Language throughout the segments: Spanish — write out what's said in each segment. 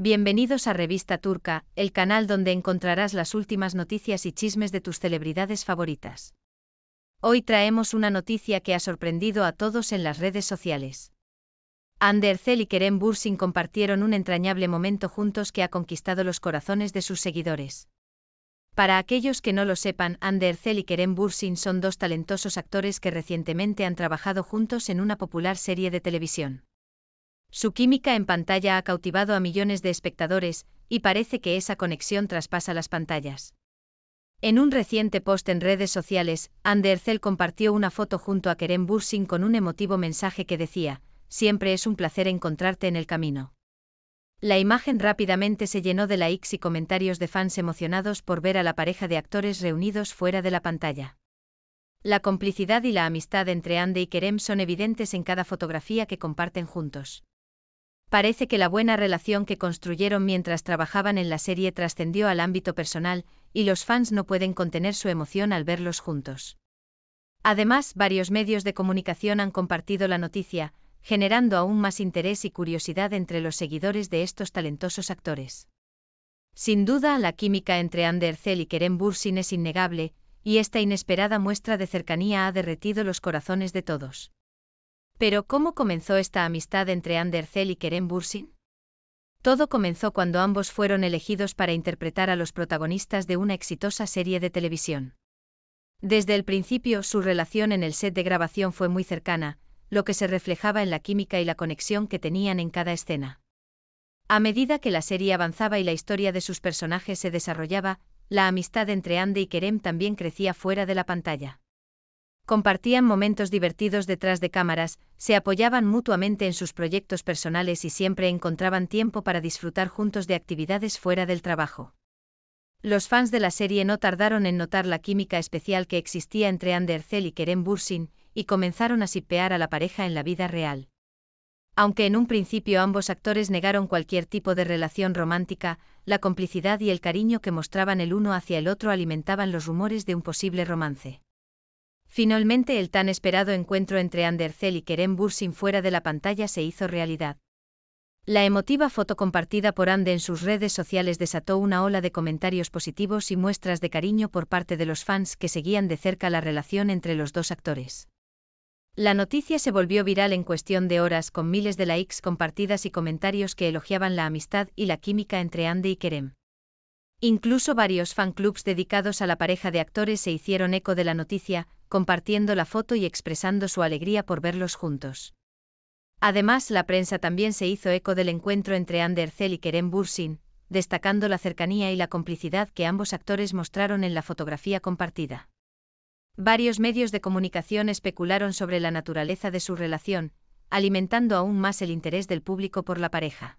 Bienvenidos a Revista Turca, el canal donde encontrarás las últimas noticias y chismes de tus celebridades favoritas. Hoy traemos una noticia que ha sorprendido a todos en las redes sociales. Andercel y Kerem Bursin compartieron un entrañable momento juntos que ha conquistado los corazones de sus seguidores. Para aquellos que no lo sepan, Andercel y Kerem Bursin son dos talentosos actores que recientemente han trabajado juntos en una popular serie de televisión. Su química en pantalla ha cautivado a millones de espectadores, y parece que esa conexión traspasa las pantallas. En un reciente post en redes sociales, Andercel compartió una foto junto a Kerem Bursin con un emotivo mensaje que decía, siempre es un placer encontrarte en el camino. La imagen rápidamente se llenó de likes y comentarios de fans emocionados por ver a la pareja de actores reunidos fuera de la pantalla. La complicidad y la amistad entre Ande y Kerem son evidentes en cada fotografía que comparten juntos. Parece que la buena relación que construyeron mientras trabajaban en la serie trascendió al ámbito personal, y los fans no pueden contener su emoción al verlos juntos. Además, varios medios de comunicación han compartido la noticia, generando aún más interés y curiosidad entre los seguidores de estos talentosos actores. Sin duda, la química entre Ander y Kerem Bursin es innegable, y esta inesperada muestra de cercanía ha derretido los corazones de todos. Pero ¿cómo comenzó esta amistad entre Zell y Kerem Bursin? Todo comenzó cuando ambos fueron elegidos para interpretar a los protagonistas de una exitosa serie de televisión. Desde el principio su relación en el set de grabación fue muy cercana, lo que se reflejaba en la química y la conexión que tenían en cada escena. A medida que la serie avanzaba y la historia de sus personajes se desarrollaba, la amistad entre Ande y Kerem también crecía fuera de la pantalla compartían momentos divertidos detrás de cámaras, se apoyaban mutuamente en sus proyectos personales y siempre encontraban tiempo para disfrutar juntos de actividades fuera del trabajo. Los fans de la serie no tardaron en notar la química especial que existía entre Andercel y Kerem Bursin, y comenzaron a sipear a la pareja en la vida real. Aunque en un principio ambos actores negaron cualquier tipo de relación romántica, la complicidad y el cariño que mostraban el uno hacia el otro alimentaban los rumores de un posible romance. Finalmente el tan esperado encuentro entre Andercel y Kerem Bursin fuera de la pantalla se hizo realidad. La emotiva foto compartida por Ande en sus redes sociales desató una ola de comentarios positivos y muestras de cariño por parte de los fans que seguían de cerca la relación entre los dos actores. La noticia se volvió viral en cuestión de horas con miles de likes compartidas y comentarios que elogiaban la amistad y la química entre Ande y Kerem. Incluso varios fanclubs dedicados a la pareja de actores se hicieron eco de la noticia, compartiendo la foto y expresando su alegría por verlos juntos. Además, la prensa también se hizo eco del encuentro entre Ander Zell y Kerem Bursin, destacando la cercanía y la complicidad que ambos actores mostraron en la fotografía compartida. Varios medios de comunicación especularon sobre la naturaleza de su relación, alimentando aún más el interés del público por la pareja.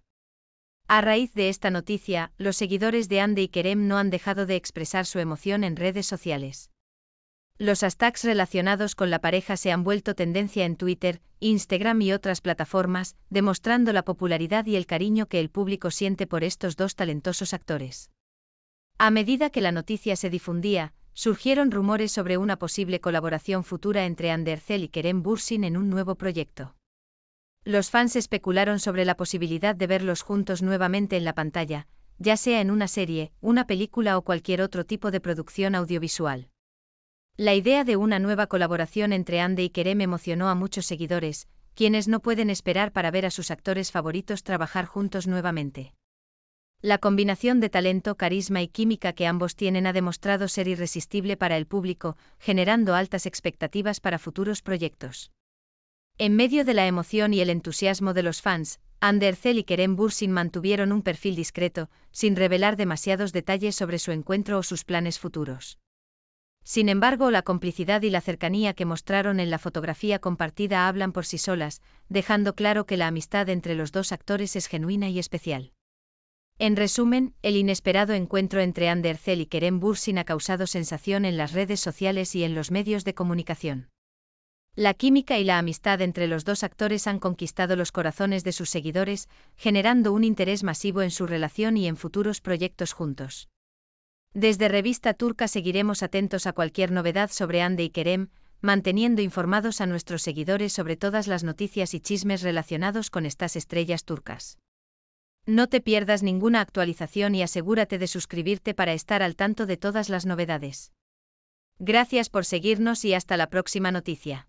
A raíz de esta noticia, los seguidores de Ande y Kerem no han dejado de expresar su emoción en redes sociales. Los hashtags relacionados con la pareja se han vuelto tendencia en Twitter, Instagram y otras plataformas, demostrando la popularidad y el cariño que el público siente por estos dos talentosos actores. A medida que la noticia se difundía, surgieron rumores sobre una posible colaboración futura entre Anderzel y Kerem Bursin en un nuevo proyecto. Los fans especularon sobre la posibilidad de verlos juntos nuevamente en la pantalla, ya sea en una serie, una película o cualquier otro tipo de producción audiovisual. La idea de una nueva colaboración entre Ande y Kerem emocionó a muchos seguidores, quienes no pueden esperar para ver a sus actores favoritos trabajar juntos nuevamente. La combinación de talento, carisma y química que ambos tienen ha demostrado ser irresistible para el público, generando altas expectativas para futuros proyectos. En medio de la emoción y el entusiasmo de los fans, Andercel y Kerem Bursin mantuvieron un perfil discreto, sin revelar demasiados detalles sobre su encuentro o sus planes futuros. Sin embargo, la complicidad y la cercanía que mostraron en la fotografía compartida hablan por sí solas, dejando claro que la amistad entre los dos actores es genuina y especial. En resumen, el inesperado encuentro entre Zell y Kerem Bursin ha causado sensación en las redes sociales y en los medios de comunicación. La química y la amistad entre los dos actores han conquistado los corazones de sus seguidores, generando un interés masivo en su relación y en futuros proyectos juntos. Desde Revista Turca seguiremos atentos a cualquier novedad sobre Ande y Kerem, manteniendo informados a nuestros seguidores sobre todas las noticias y chismes relacionados con estas estrellas turcas. No te pierdas ninguna actualización y asegúrate de suscribirte para estar al tanto de todas las novedades. Gracias por seguirnos y hasta la próxima noticia.